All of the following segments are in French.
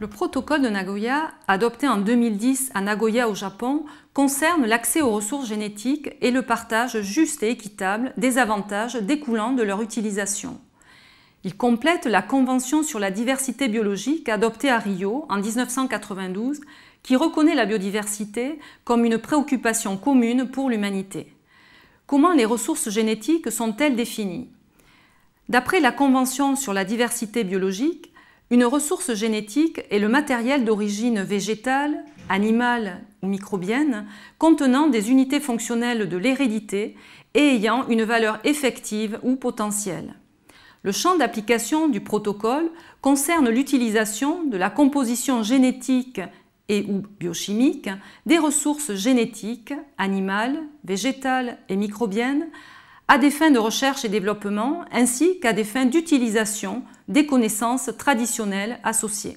Le protocole de Nagoya, adopté en 2010 à Nagoya au Japon, concerne l'accès aux ressources génétiques et le partage juste et équitable des avantages découlant de leur utilisation. Il complète la Convention sur la diversité biologique adoptée à Rio en 1992 qui reconnaît la biodiversité comme une préoccupation commune pour l'humanité. Comment les ressources génétiques sont-elles définies D'après la Convention sur la diversité biologique, une ressource génétique est le matériel d'origine végétale, animale ou microbienne contenant des unités fonctionnelles de l'hérédité et ayant une valeur effective ou potentielle. Le champ d'application du protocole concerne l'utilisation de la composition génétique et ou biochimique des ressources génétiques, animales, végétales et microbiennes à des fins de recherche et développement ainsi qu'à des fins d'utilisation des connaissances traditionnelles associées.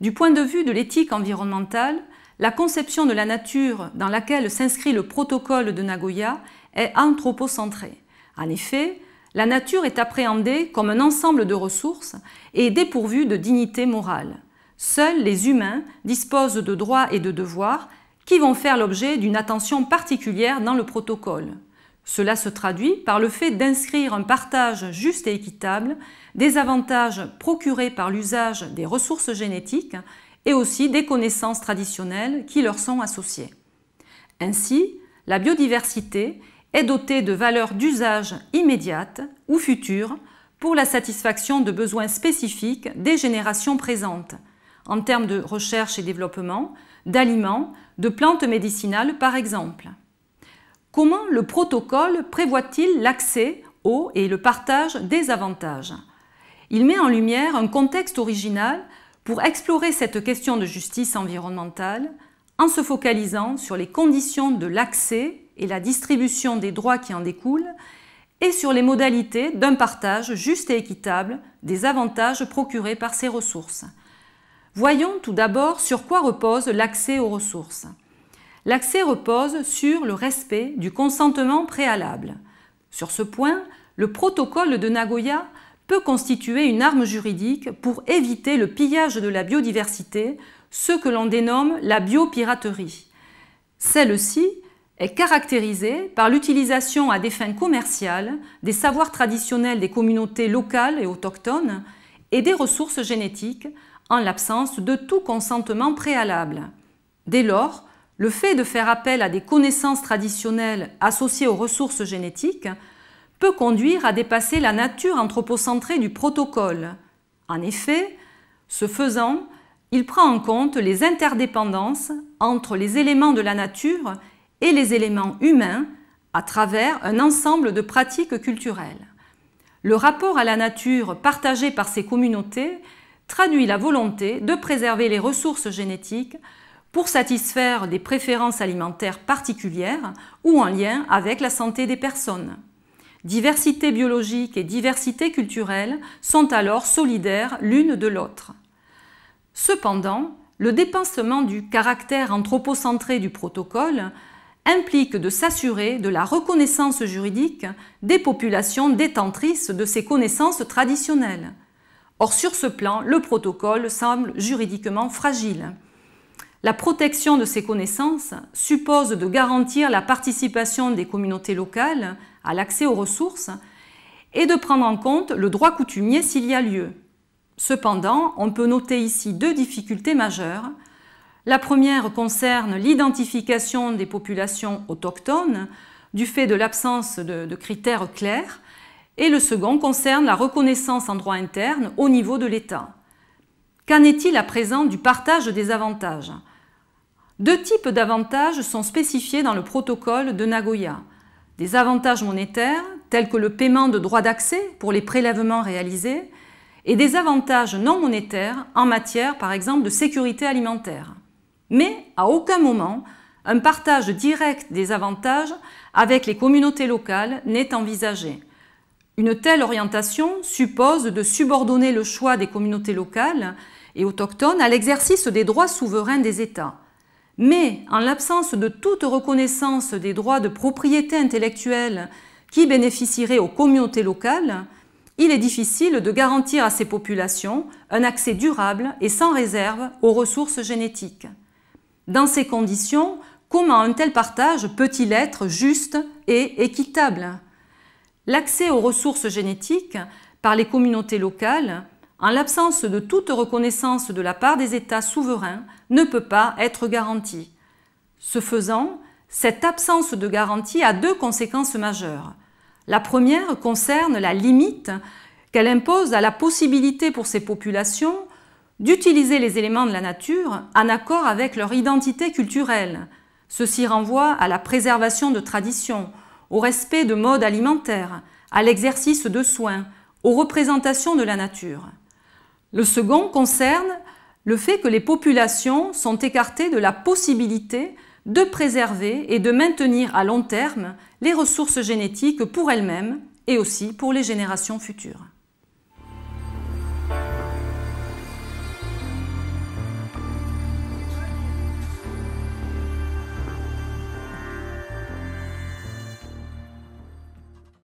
Du point de vue de l'éthique environnementale, la conception de la nature dans laquelle s'inscrit le protocole de Nagoya est anthropocentrée. En effet, la nature est appréhendée comme un ensemble de ressources et dépourvue de dignité morale. Seuls les humains disposent de droits et de devoirs qui vont faire l'objet d'une attention particulière dans le protocole. Cela se traduit par le fait d'inscrire un partage juste et équitable des avantages procurés par l'usage des ressources génétiques et aussi des connaissances traditionnelles qui leur sont associées. Ainsi, la biodiversité est dotée de valeurs d'usage immédiates ou futures pour la satisfaction de besoins spécifiques des générations présentes, en termes de recherche et développement, d'aliments, de plantes médicinales par exemple. Comment le protocole prévoit-il l'accès au et le partage des avantages Il met en lumière un contexte original pour explorer cette question de justice environnementale en se focalisant sur les conditions de l'accès et la distribution des droits qui en découlent et sur les modalités d'un partage juste et équitable des avantages procurés par ces ressources. Voyons tout d'abord sur quoi repose l'accès aux ressources. L'accès repose sur le respect du consentement préalable. Sur ce point, le protocole de Nagoya peut constituer une arme juridique pour éviter le pillage de la biodiversité, ce que l'on dénomme la biopiraterie. Celle-ci est caractérisée par l'utilisation à des fins commerciales des savoirs traditionnels des communautés locales et autochtones et des ressources génétiques en l'absence de tout consentement préalable. Dès lors, le fait de faire appel à des connaissances traditionnelles associées aux ressources génétiques peut conduire à dépasser la nature anthropocentrée du protocole. En effet, ce faisant, il prend en compte les interdépendances entre les éléments de la nature et les éléments humains à travers un ensemble de pratiques culturelles. Le rapport à la nature partagé par ces communautés traduit la volonté de préserver les ressources génétiques pour satisfaire des préférences alimentaires particulières ou en lien avec la santé des personnes. Diversité biologique et diversité culturelle sont alors solidaires l'une de l'autre. Cependant, le dépensement du caractère anthropocentré du protocole implique de s'assurer de la reconnaissance juridique des populations détentrices de ces connaissances traditionnelles. Or, sur ce plan, le protocole semble juridiquement fragile. La protection de ces connaissances suppose de garantir la participation des communautés locales à l'accès aux ressources et de prendre en compte le droit coutumier s'il y a lieu. Cependant, on peut noter ici deux difficultés majeures. La première concerne l'identification des populations autochtones du fait de l'absence de, critères clairs et le second concerne la reconnaissance en droit interne au niveau de l'État. Qu'en est-il à présent du partage des avantages deux types d'avantages sont spécifiés dans le protocole de Nagoya. Des avantages monétaires, tels que le paiement de droits d'accès pour les prélèvements réalisés, et des avantages non monétaires en matière, par exemple, de sécurité alimentaire. Mais à aucun moment, un partage direct des avantages avec les communautés locales n'est envisagé. Une telle orientation suppose de subordonner le choix des communautés locales et autochtones à l'exercice des droits souverains des États. Mais en l'absence de toute reconnaissance des droits de propriété intellectuelle qui bénéficieraient aux communautés locales, il est difficile de garantir à ces populations un accès durable et sans réserve aux ressources génétiques. Dans ces conditions, comment un tel partage peut-il être juste et équitable L'accès aux ressources génétiques par les communautés locales en l'absence de toute reconnaissance de la part des États souverains, ne peut pas être garantie. Ce faisant, cette absence de garantie a deux conséquences majeures. La première concerne la limite qu'elle impose à la possibilité pour ces populations d'utiliser les éléments de la nature en accord avec leur identité culturelle. Ceci renvoie à la préservation de traditions, au respect de modes alimentaires, à l'exercice de soins, aux représentations de la nature. Le second concerne le fait que les populations sont écartées de la possibilité de préserver et de maintenir à long terme les ressources génétiques pour elles-mêmes et aussi pour les générations futures.